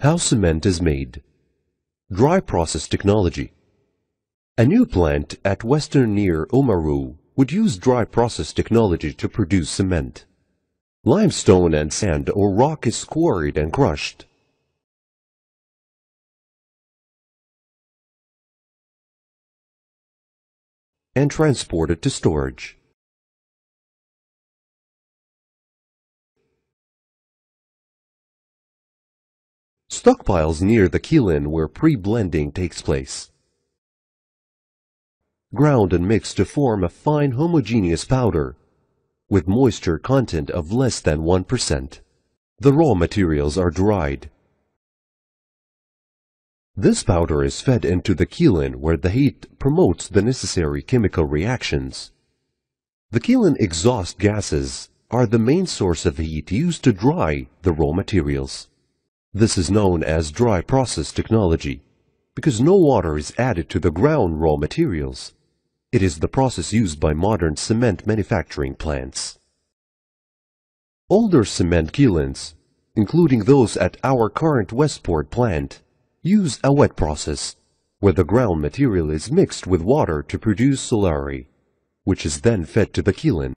How cement is made. Dry process technology. A new plant at western near Omaru would use dry process technology to produce cement. Limestone and sand or rock is quarried and crushed. and transported to storage. stockpiles near the kiln where pre-blending takes place. Ground and mix to form a fine homogeneous powder with moisture content of less than 1%. The raw materials are dried. This powder is fed into the kiln where the heat promotes the necessary chemical reactions. The kiln exhaust gases are the main source of heat used to dry the raw materials. This is known as dry process technology because no water is added to the ground raw materials. It is the process used by modern cement manufacturing plants. Older cement kilns, including those at our current Westport plant, use a wet process where the ground material is mixed with water to produce slurry, which is then fed to the kiln